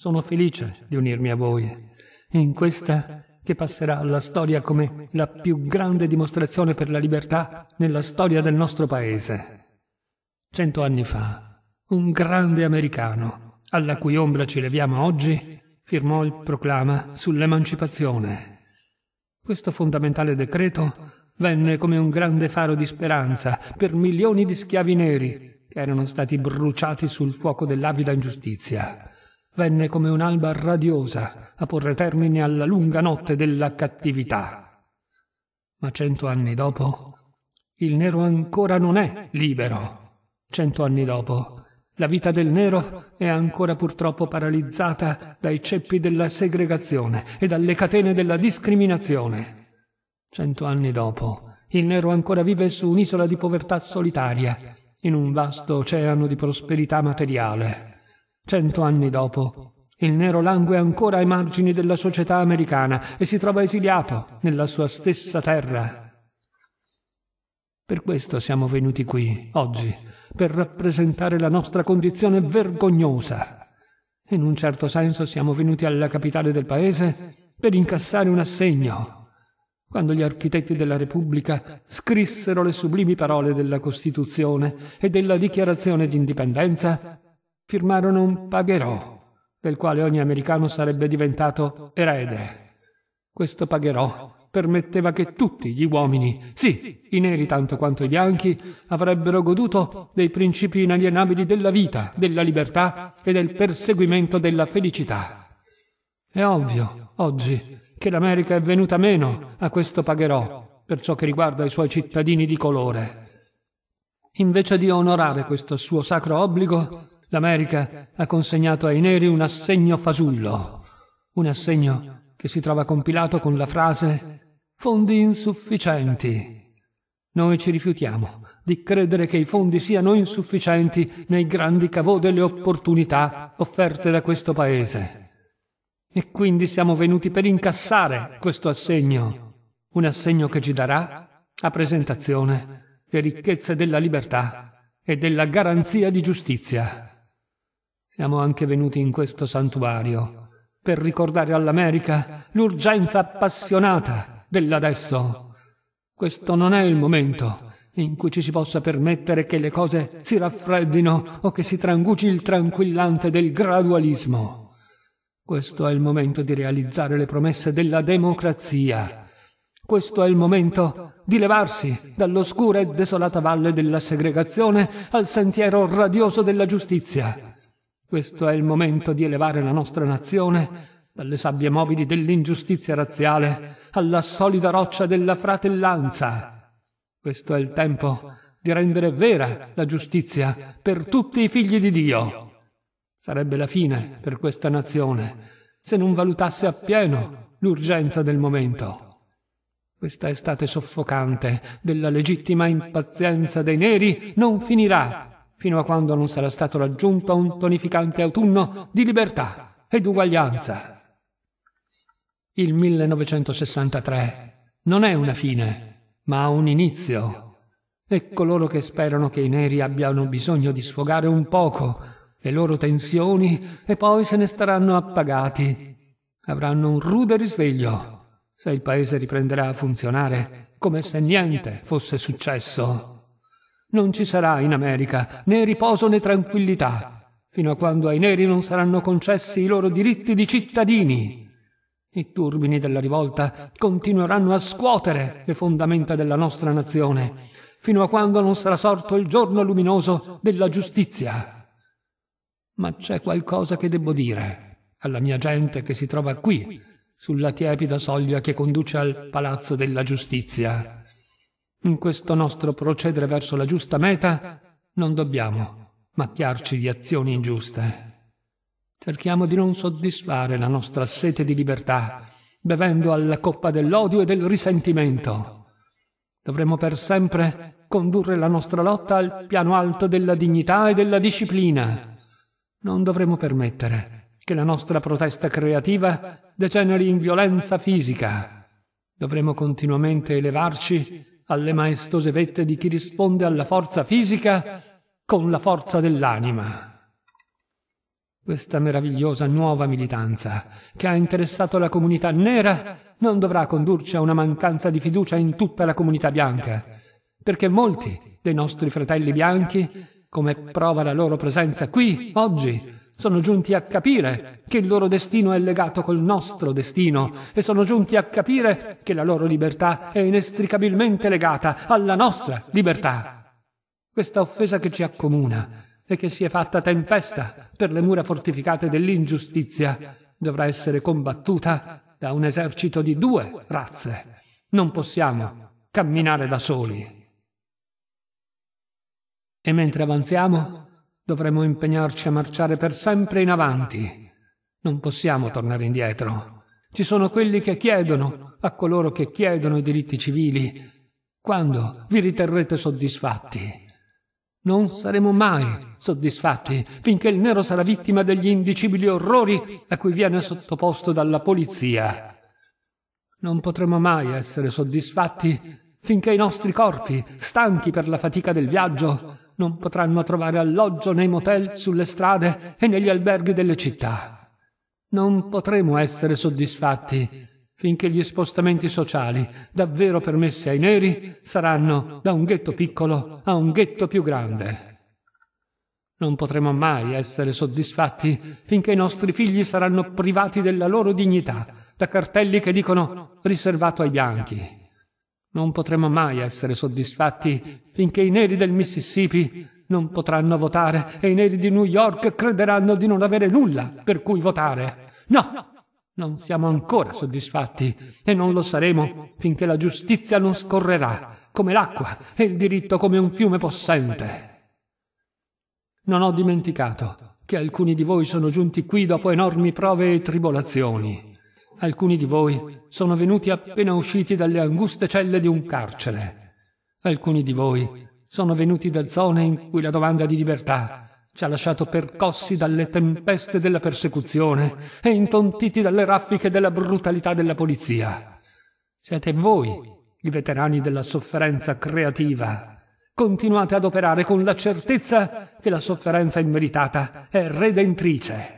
Sono felice di unirmi a voi in questa che passerà alla storia come la più grande dimostrazione per la libertà nella storia del nostro paese. Cento anni fa, un grande americano, alla cui ombra ci leviamo oggi, firmò il proclama sull'emancipazione. Questo fondamentale decreto venne come un grande faro di speranza per milioni di schiavi neri che erano stati bruciati sul fuoco dell'avida ingiustizia venne come un'alba radiosa a porre termine alla lunga notte della cattività. Ma cento anni dopo, il nero ancora non è libero. Cento anni dopo, la vita del nero è ancora purtroppo paralizzata dai ceppi della segregazione e dalle catene della discriminazione. Cento anni dopo, il nero ancora vive su un'isola di povertà solitaria, in un vasto oceano di prosperità materiale. Cento anni dopo, il nero langue ancora ai margini della società americana e si trova esiliato nella sua stessa terra. Per questo siamo venuti qui, oggi, per rappresentare la nostra condizione vergognosa. In un certo senso siamo venuti alla capitale del paese per incassare un assegno. Quando gli architetti della Repubblica scrissero le sublimi parole della Costituzione e della Dichiarazione d'indipendenza, firmarono un pagherò, del quale ogni americano sarebbe diventato erede. Questo pagherò permetteva che tutti gli uomini, sì, i neri tanto quanto i bianchi, avrebbero goduto dei principi inalienabili della vita, della libertà e del perseguimento della felicità. È ovvio, oggi, che l'America è venuta meno a questo pagherò per ciò che riguarda i suoi cittadini di colore. Invece di onorare questo suo sacro obbligo, L'America ha consegnato ai neri un assegno fasullo, un assegno che si trova compilato con la frase fondi insufficienti. Noi ci rifiutiamo di credere che i fondi siano insufficienti nei grandi cavò delle opportunità offerte da questo Paese. E quindi siamo venuti per incassare questo assegno, un assegno che ci darà, a presentazione, le ricchezze della libertà e della garanzia di giustizia. Siamo anche venuti in questo santuario per ricordare all'America l'urgenza appassionata dell'adesso. Questo non è il momento in cui ci si possa permettere che le cose si raffreddino o che si tranguci il tranquillante del gradualismo. Questo è il momento di realizzare le promesse della democrazia. Questo è il momento di levarsi dall'oscura e desolata valle della segregazione al sentiero radioso della giustizia. Questo è il momento di elevare la nostra nazione dalle sabbie mobili dell'ingiustizia razziale alla solida roccia della fratellanza. Questo è il tempo di rendere vera la giustizia per tutti i figli di Dio. Sarebbe la fine per questa nazione se non valutasse appieno l'urgenza del momento. Questa estate soffocante della legittima impazienza dei neri non finirà fino a quando non sarà stato raggiunto un tonificante autunno di libertà ed uguaglianza. Il 1963 non è una fine, ma un inizio. E coloro che sperano che i neri abbiano bisogno di sfogare un poco le loro tensioni e poi se ne staranno appagati, avranno un rude risveglio se il paese riprenderà a funzionare come se niente fosse successo. Non ci sarà in America né riposo né tranquillità, fino a quando ai neri non saranno concessi i loro diritti di cittadini. I turbini della rivolta continueranno a scuotere le fondamenta della nostra nazione, fino a quando non sarà sorto il giorno luminoso della giustizia. Ma c'è qualcosa che debbo dire alla mia gente che si trova qui, sulla tiepida soglia che conduce al palazzo della giustizia. In questo nostro procedere verso la giusta meta non dobbiamo macchiarci di azioni ingiuste. Cerchiamo di non soddisfare la nostra sete di libertà, bevendo alla coppa dell'odio e del risentimento. Dovremo per sempre condurre la nostra lotta al piano alto della dignità e della disciplina. Non dovremo permettere che la nostra protesta creativa degeneri in violenza fisica. Dovremo continuamente elevarci alle maestose vette di chi risponde alla forza fisica con la forza dell'anima. Questa meravigliosa nuova militanza che ha interessato la comunità nera non dovrà condurci a una mancanza di fiducia in tutta la comunità bianca, perché molti dei nostri fratelli bianchi, come prova la loro presenza qui oggi, sono giunti a capire che il loro destino è legato col nostro destino e sono giunti a capire che la loro libertà è inestricabilmente legata alla nostra libertà. Questa offesa che ci accomuna e che si è fatta tempesta per le mura fortificate dell'ingiustizia dovrà essere combattuta da un esercito di due razze. Non possiamo camminare da soli. E mentre avanziamo, Dovremo impegnarci a marciare per sempre in avanti. Non possiamo tornare indietro. Ci sono quelli che chiedono, a coloro che chiedono i diritti civili. Quando vi riterrete soddisfatti? Non saremo mai soddisfatti finché il nero sarà vittima degli indicibili orrori a cui viene sottoposto dalla polizia. Non potremo mai essere soddisfatti finché i nostri corpi, stanchi per la fatica del viaggio, non potranno trovare alloggio nei motel, sulle strade e negli alberghi delle città. Non potremo essere soddisfatti finché gli spostamenti sociali, davvero permessi ai neri, saranno da un ghetto piccolo a un ghetto più grande. Non potremo mai essere soddisfatti finché i nostri figli saranno privati della loro dignità da cartelli che dicono riservato ai bianchi. Non potremo mai essere soddisfatti finché i neri del Mississippi non potranno votare e i neri di New York crederanno di non avere nulla per cui votare. No, non siamo ancora soddisfatti e non lo saremo finché la giustizia non scorrerà come l'acqua e il diritto come un fiume possente. Non ho dimenticato che alcuni di voi sono giunti qui dopo enormi prove e tribolazioni alcuni di voi sono venuti appena usciti dalle anguste celle di un carcere. Alcuni di voi sono venuti da zone in cui la domanda di libertà ci ha lasciato percossi dalle tempeste della persecuzione e intontiti dalle raffiche della brutalità della polizia. Siete voi i veterani della sofferenza creativa. Continuate ad operare con la certezza che la sofferenza immeritata è redentrice.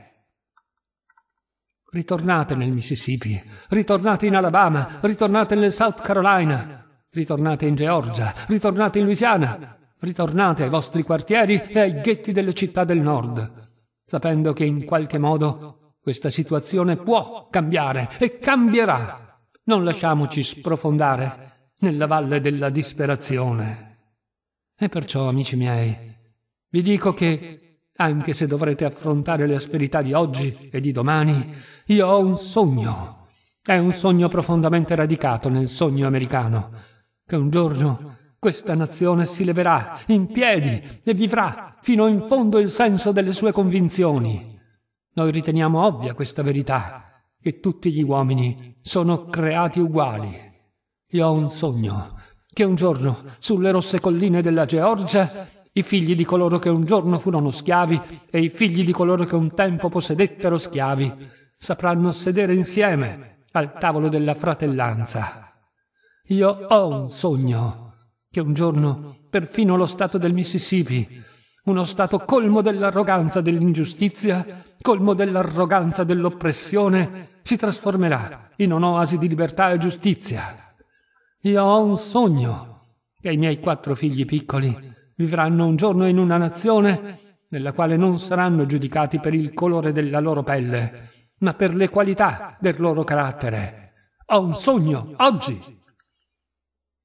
Ritornate nel Mississippi, ritornate in Alabama, ritornate nel South Carolina, ritornate in Georgia, ritornate in Louisiana, ritornate ai vostri quartieri e ai ghetti delle città del nord, sapendo che in qualche modo questa situazione può cambiare e cambierà. Non lasciamoci sprofondare nella valle della disperazione. E perciò, amici miei, vi dico che anche se dovrete affrontare le asperità di oggi e di domani, io ho un sogno. È un sogno profondamente radicato nel sogno americano, che un giorno questa nazione si leverà in piedi e vivrà fino in fondo il senso delle sue convinzioni. Noi riteniamo ovvia questa verità, che tutti gli uomini sono creati uguali. Io ho un sogno, che un giorno, sulle rosse colline della Georgia, i figli di coloro che un giorno furono schiavi e i figli di coloro che un tempo possedettero schiavi sapranno sedere insieme al tavolo della fratellanza. Io ho un sogno che un giorno perfino lo Stato del Mississippi, uno Stato colmo dell'arroganza dell'ingiustizia, colmo dell'arroganza dell'oppressione, si trasformerà in un'oasi di libertà e giustizia. Io ho un sogno che i miei quattro figli piccoli Vivranno un giorno in una nazione nella quale non saranno giudicati per il colore della loro pelle, ma per le qualità del loro carattere. Ho un sogno, oggi!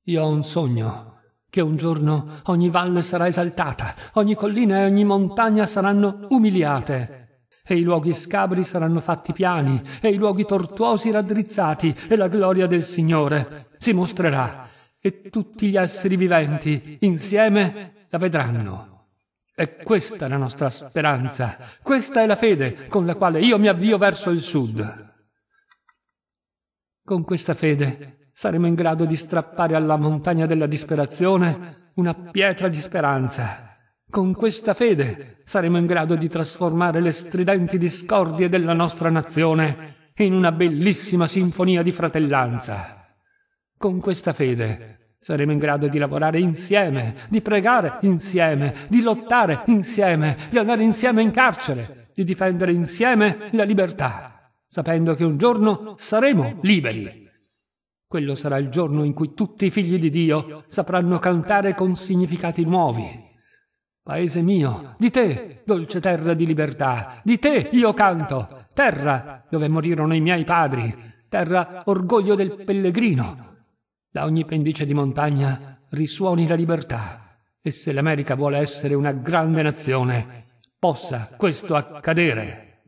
Io ho un sogno, che un giorno ogni valle sarà esaltata, ogni collina e ogni montagna saranno umiliate. E i luoghi scabri saranno fatti piani, e i luoghi tortuosi raddrizzati, e la gloria del Signore si mostrerà e tutti gli esseri viventi insieme la vedranno. E questa è la nostra speranza, questa è la fede con la quale io mi avvio verso il sud. Con questa fede saremo in grado di strappare alla montagna della disperazione una pietra di speranza. Con questa fede saremo in grado di trasformare le stridenti discordie della nostra nazione in una bellissima sinfonia di fratellanza. Con questa fede saremo in grado di lavorare insieme, di pregare insieme, di lottare insieme, di andare insieme in carcere, di difendere insieme la libertà, sapendo che un giorno saremo liberi. Quello sarà il giorno in cui tutti i figli di Dio sapranno cantare con significati nuovi. Paese mio, di te, dolce terra di libertà, di te io canto, terra dove morirono i miei padri, terra orgoglio del pellegrino, da ogni pendice di montagna risuoni la libertà. E se l'America vuole essere una grande nazione, possa questo accadere.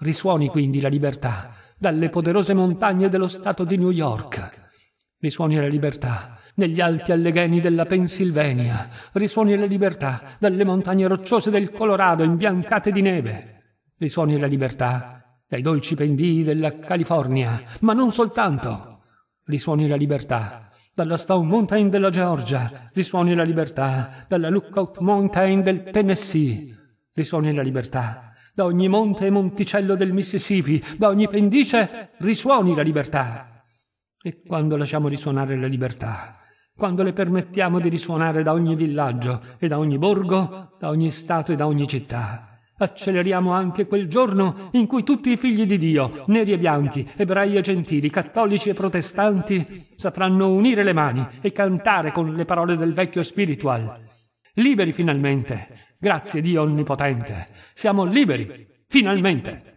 Risuoni quindi la libertà dalle poderose montagne dello Stato di New York. Risuoni la libertà negli alti allegheni della Pennsylvania. Risuoni la libertà dalle montagne rocciose del Colorado imbiancate di neve. Risuoni la libertà dai dolci pendii della California, ma non soltanto risuoni la libertà. Dalla Stone Mountain della Georgia risuoni la libertà. Dalla Lookout Mountain del Tennessee risuoni la libertà. Da ogni monte e monticello del Mississippi, da ogni pendice risuoni la libertà. E quando lasciamo risuonare la libertà, quando le permettiamo di risuonare da ogni villaggio e da ogni borgo, da ogni stato e da ogni città, Acceleriamo anche quel giorno in cui tutti i figli di Dio, neri e bianchi, ebrei e gentili, cattolici e protestanti, sapranno unire le mani e cantare con le parole del vecchio spiritual. Liberi finalmente. Grazie Dio Onnipotente. Siamo liberi. Finalmente.